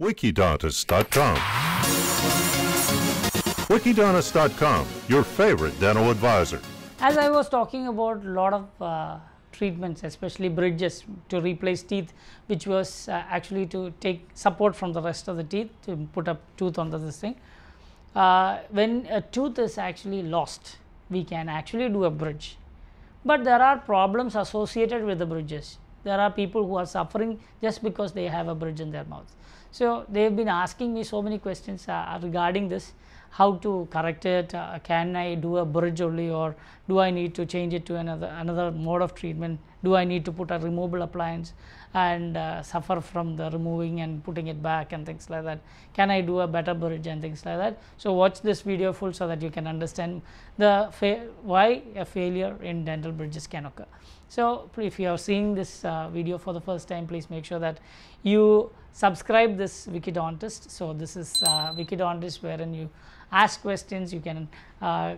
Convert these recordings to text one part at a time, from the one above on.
Wikidontist.com. Wikidontist.com, your favorite dental advisor. As I was talking about a lot of uh, treatments, especially bridges to replace teeth, which was uh, actually to take support from the rest of the teeth to put a tooth under this thing. Uh, when a tooth is actually lost, we can actually do a bridge. But there are problems associated with the bridges there are people who are suffering just because they have a bridge in their mouth. So, they have been asking me so many questions uh, regarding this how to correct it, uh, can I do a bridge only or do I need to change it to another, another mode of treatment do I need to put a removable appliance and uh, suffer from the removing and putting it back and things like that. Can I do a better bridge and things like that. So, watch this video full so that you can understand the why a failure in dental bridges can occur. So, if you are seeing this uh, video for the first time, please make sure that you subscribe this Wikidontist. So, this is uh, Wikidontist wherein you ask questions, you can uh,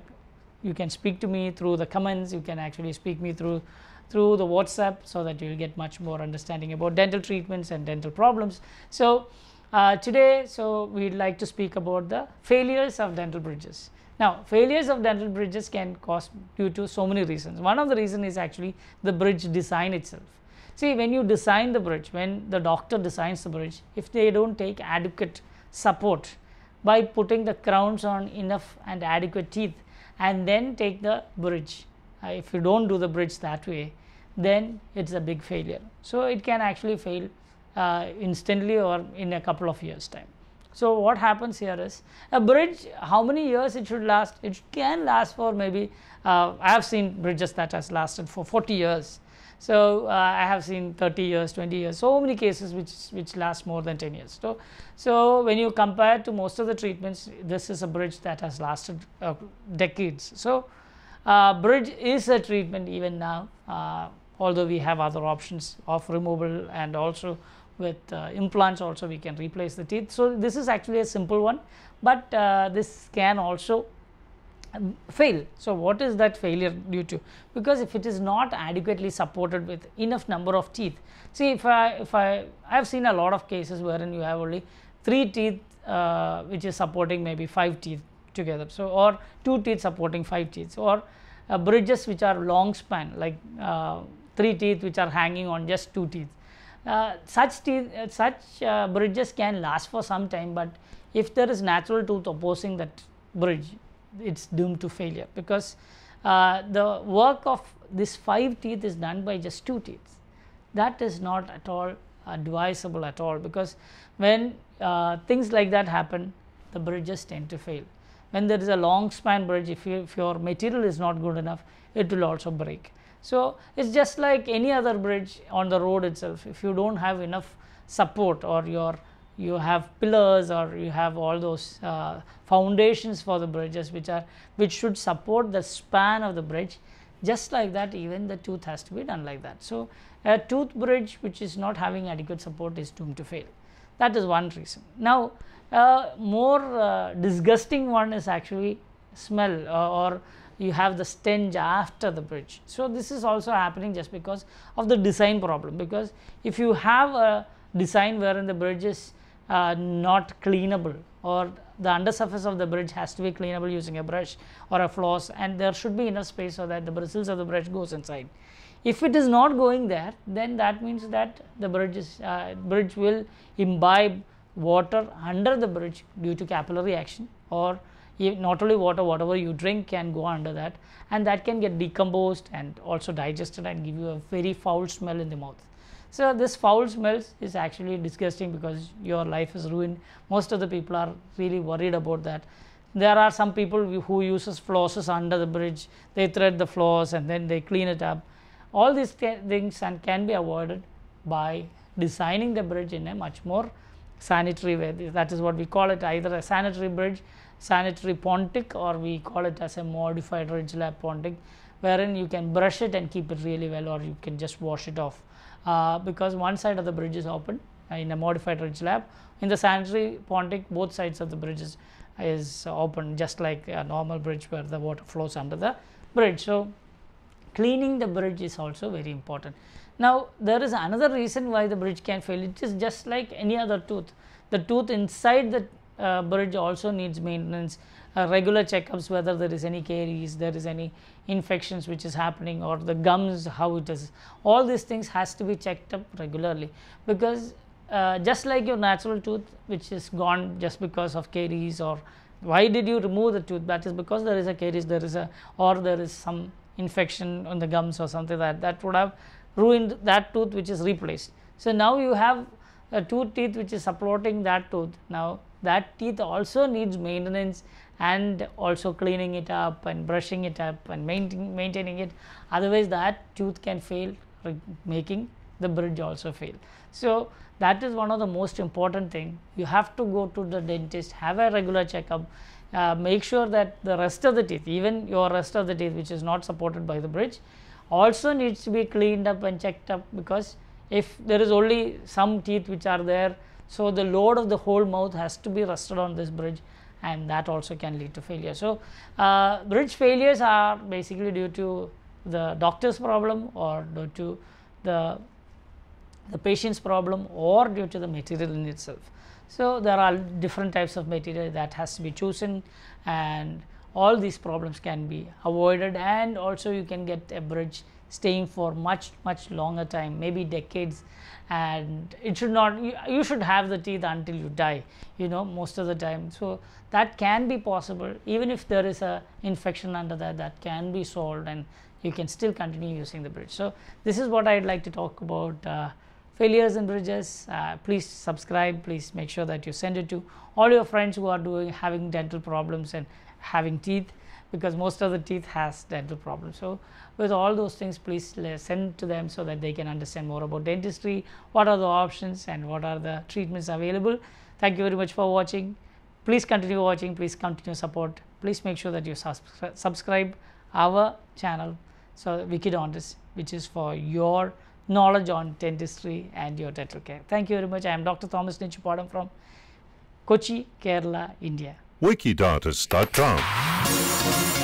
you can speak to me through the comments you can actually speak me through through the whatsapp so that you'll get much more understanding about dental treatments and dental problems so uh, today so we'd like to speak about the failures of dental bridges now failures of dental bridges can cause due to so many reasons one of the reason is actually the bridge design itself see when you design the bridge when the doctor designs the bridge if they don't take adequate support by putting the crowns on enough and adequate teeth and then take the bridge. Uh, if you don't do the bridge that way, then it's a big failure. So it can actually fail uh, instantly or in a couple of years time. So what happens here is a bridge, how many years it should last? It can last for maybe, uh, I have seen bridges that has lasted for 40 years so, uh, I have seen 30 years, 20 years, so many cases which, which last more than 10 years. So, so, when you compare to most of the treatments, this is a bridge that has lasted uh, decades. So, uh, bridge is a treatment even now, uh, although we have other options of removal and also with uh, implants also we can replace the teeth. So, this is actually a simple one, but uh, this can also fail. So, what is that failure due to? Because if it is not adequately supported with enough number of teeth. See if I, if I, I have seen a lot of cases wherein you have only 3 teeth uh, which is supporting maybe 5 teeth together. So, or 2 teeth supporting 5 teeth or uh, bridges which are long span like uh, 3 teeth which are hanging on just 2 teeth. Uh, such teeth, uh, such uh, bridges can last for some time, but if there is natural tooth opposing that bridge, it's doomed to failure because uh, the work of this 5 teeth is done by just 2 teeth. That is not at all advisable at all because when uh, things like that happen, the bridges tend to fail. When there is a long span bridge, if, you, if your material is not good enough, it will also break. So, it is just like any other bridge on the road itself, if you do not have enough support or your you have pillars or you have all those uh, foundations for the bridges which are which should support the span of the bridge just like that even the tooth has to be done like that. So, a tooth bridge which is not having adequate support is doomed to fail that is one reason. Now, uh, more uh, disgusting one is actually smell uh, or you have the stench after the bridge. So, this is also happening just because of the design problem because if you have a design wherein the bridge is uh, not cleanable or the undersurface of the bridge has to be cleanable using a brush or a floss and there should be enough space so that the bristles of the brush goes inside. If it is not going there then that means that the bridge, is, uh, bridge will imbibe water under the bridge due to capillary action or not only water whatever you drink can go under that and that can get decomposed and also digested and give you a very foul smell in the mouth. So this foul smells is actually disgusting because your life is ruined. Most of the people are really worried about that. There are some people who uses flosses under the bridge. They thread the floss and then they clean it up. All these things and can be avoided by designing the bridge in a much more sanitary way. That is what we call it either a sanitary bridge, sanitary pontic or we call it as a modified ridge lap pontic wherein you can brush it and keep it really well or you can just wash it off. Uh, because one side of the bridge is open uh, in a modified ridge lab. In the sanitary pontic, both sides of the bridge is, is open just like a normal bridge where the water flows under the bridge. So, cleaning the bridge is also very important. Now, there is another reason why the bridge can fail. It is just like any other tooth. The tooth inside the uh, bridge also needs maintenance, uh, regular checkups whether there is any caries, there is any infections which is happening or the gums, how it is. All these things has to be checked up regularly because uh, just like your natural tooth which is gone just because of caries or why did you remove the tooth that is because there is a caries there is a or there is some infection on the gums or something like that that would have ruined that tooth which is replaced so now you have a tooth teeth which is supporting that tooth now that teeth also needs maintenance and also cleaning it up and brushing it up and maintaining it otherwise that tooth can fail making the bridge also fail so that is one of the most important thing you have to go to the dentist have a regular checkup uh, make sure that the rest of the teeth even your rest of the teeth which is not supported by the bridge also needs to be cleaned up and checked up because if there is only some teeth which are there so, the load of the whole mouth has to be rested on this bridge and that also can lead to failure. So, uh, bridge failures are basically due to the doctor's problem or due to the, the patient's problem or due to the material in itself. So, there are different types of material that has to be chosen and all these problems can be avoided and also you can get a bridge staying for much much longer time maybe decades and it should not you, you, should have the teeth until you die you know most of the time so that can be possible even if there is a infection under that that can be solved and you can still continue using the bridge so this is what i'd like to talk about uh, failures in bridges uh, please subscribe please make sure that you send it to all your friends who are doing having dental problems and having teeth because most of the teeth has dental problems. So with all those things, please send to them so that they can understand more about dentistry, what are the options and what are the treatments available. Thank you very much for watching. Please continue watching, please continue support. Please make sure that you subscribe our channel, so Wicked Honest, which is for your knowledge on dentistry and your dental care. Thank you very much. I am Dr. Thomas Nichipadam from Kochi, Kerala, India. Wikidontist.com Thank you.